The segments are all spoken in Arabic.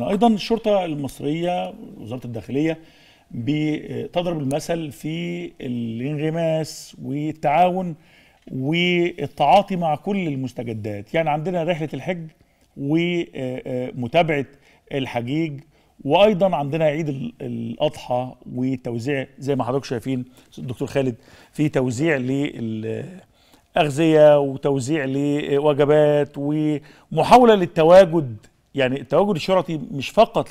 ايضا الشرطه المصريه وزاره الداخليه بتضرب المثل في الانغماس والتعاون والتعاطي مع كل المستجدات يعني عندنا رحله الحج ومتابعه الحجيج وايضا عندنا عيد الاضحى وتوزيع زي ما حضراتكم شايفين الدكتور خالد في توزيع للاغذيه وتوزيع لوجبات ومحاوله للتواجد يعني التواجد الشرطي مش فقط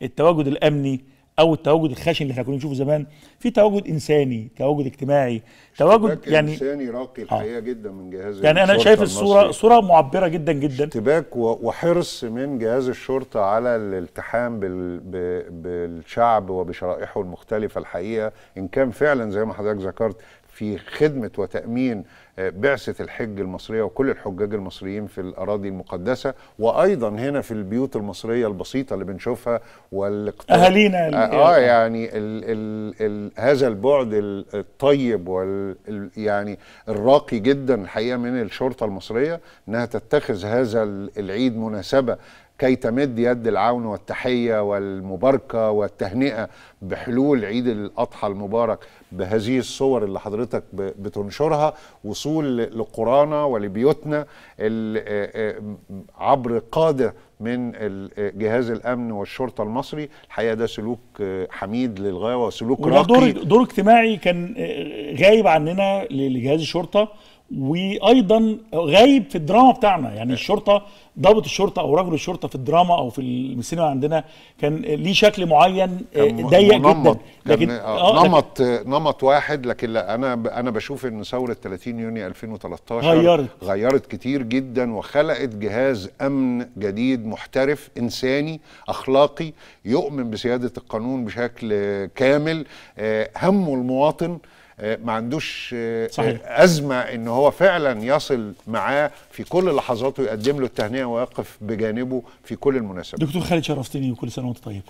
للتواجد الامني او التواجد الخشن اللي احنا كنا بنشوفه زمان في تواجد انساني تواجد اجتماعي تواجد يعني انساني راقي آه. الحقيقه آه. جدا من جهاز يعني انا شايف الصوره صوره معبره جدا جدا اشتباك وحرص من جهاز الشرطه على الالتحام بال... بالشعب وبشرائحه المختلفه الحقيقه ان كان فعلا زي ما حضرتك ذكرت في خدمه وتامين آه، بعثة الحج المصرية وكل الحجاج المصريين في الأراضي المقدسة وأيضا هنا في البيوت المصرية البسيطة اللي بنشوفها والاقتراب أهالينا اه يعني الـ الـ الـ هذا البعد الطيب وال يعني الراقي جدا الحقيقه من الشرطه المصريه انها تتخذ هذا العيد مناسبه كي تمد يد العون والتحية والمباركة والتهنئة بحلول عيد الأضحى المبارك بهذه الصور اللي حضرتك بتنشرها وصول لقرانا ولبيوتنا آه، آه، عبر قادة من آه، جهاز الأمن والشرطة المصري الحقيقة ده سلوك حميد للغاية وسلوك راقي دور, دور اجتماعي كان غايب عننا لجهاز الشرطة وايضا غايب في الدراما بتاعنا يعني أيوة. الشرطه ضابط الشرطه او رجل الشرطه في الدراما او في السينما عندنا كان ليه شكل معين آه، ضيق جدا لكن آه, آه، نمط لكن نمط واحد لكن لا انا انا بشوف ان ثوره 30 يونيو 2013 غيرت غيرت كتير جدا وخلقت جهاز امن جديد محترف انساني اخلاقي يؤمن بسياده القانون بشكل كامل آه، همه المواطن آه، ما عندوش آه، صحيح. ازمه ان هو فعلا يصل معاه في كل لحظاته يقدم له التهنئه ويقف بجانبه في كل المناسبات دكتور خالد شرفتني وكل سنه وانت طيب